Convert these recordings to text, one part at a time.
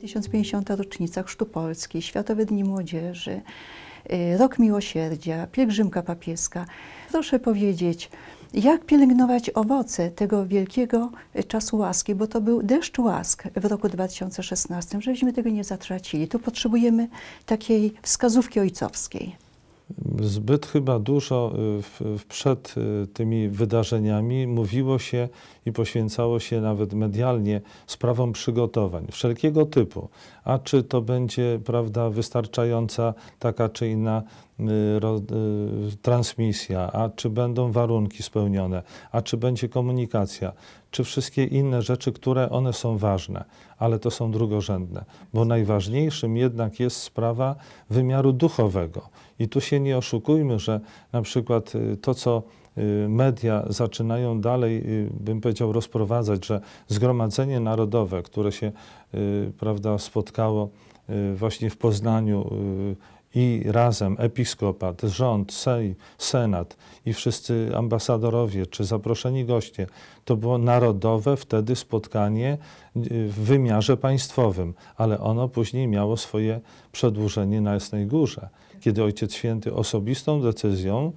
1050. rocznica Chrztu Polski, Światowe Dni Młodzieży, y, Rok Miłosierdzia, Pielgrzymka Papieska. Proszę powiedzieć, jak pielęgnować owoce tego wielkiego y, czasu łaski, bo to był deszcz łask w roku 2016, żebyśmy tego nie zatracili. Tu potrzebujemy takiej wskazówki ojcowskiej zbyt chyba dużo y, w, w przed y, tymi wydarzeniami mówiło się i poświęcało się nawet medialnie sprawom przygotowań wszelkiego typu. A czy to będzie prawda wystarczająca taka czy inna y, ro, transmisja, a czy będą warunki spełnione, a czy będzie komunikacja, czy wszystkie inne rzeczy, które one są ważne, ale to są drugorzędne, bo najważniejszym jednak jest sprawa wymiaru duchowego. I tu się się nie oszukujmy, że na przykład y, to, co y, media zaczynają dalej, y, bym powiedział, rozprowadzać, że Zgromadzenie Narodowe, które się prawda, spotkało właśnie w Poznaniu i razem episkopat, rząd, sej, senat i wszyscy ambasadorowie czy zaproszeni goście. To było narodowe wtedy spotkanie e, w wymiarze państwowym, ale ono później miało swoje przedłużenie na Jasnej Górze, kiedy Ojciec Święty osobistą decyzją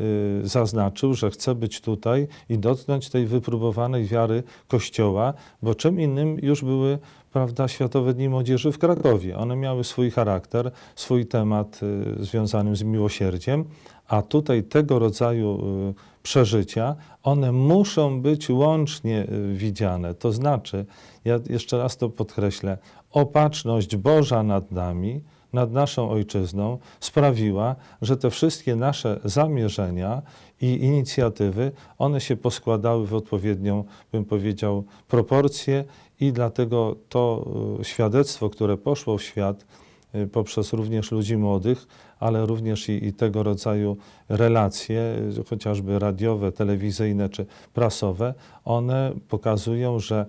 Y, zaznaczył, że chce być tutaj i dotknąć tej wypróbowanej wiary Kościoła, bo czym innym już były prawda, Światowe Dni Młodzieży w Krakowie. One miały swój charakter, swój temat y, związany z miłosierdziem, a tutaj tego rodzaju y, przeżycia, one muszą być łącznie widziane. To znaczy, ja jeszcze raz to podkreślę, opatrzność Boża nad nami, nad naszą ojczyzną sprawiła, że te wszystkie nasze zamierzenia i inicjatywy, one się poskładały w odpowiednią, bym powiedział, proporcję i dlatego to y, świadectwo, które poszło w świat, y, poprzez również ludzi młodych, ale również i, i, tego rodzaju relacje, y, chociażby radiowe, telewizyjne czy prasowe, one pokazują, że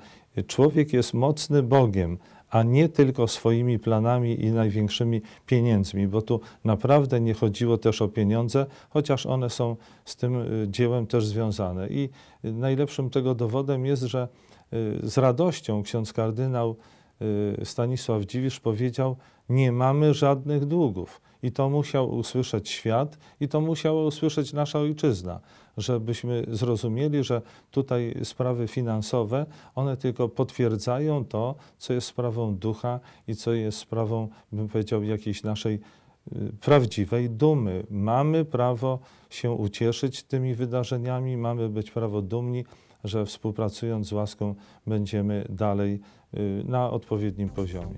człowiek jest mocny Bogiem, a nie tylko swoimi planami i największymi pieniędzmi, bo tu naprawdę nie chodziło też o pieniądze, chociaż one są z tym y, dziełem też związane. I najlepszym tego dowodem jest, że y, z radością ksiądz kardynał Y, Stanisław Dziwisz powiedział: Nie mamy żadnych długów. I to musiał usłyszeć świat, i to musiała usłyszeć nasza ojczyzna, żebyśmy zrozumieli, że tutaj sprawy finansowe, one tylko potwierdzają to, co jest sprawą ducha i co jest sprawą, bym powiedział, jakiejś naszej y, prawdziwej dumy. Mamy prawo się ucieszyć tymi wydarzeniami, mamy być prawo dumni że współpracując z łaską będziemy dalej y, na odpowiednim poziomie.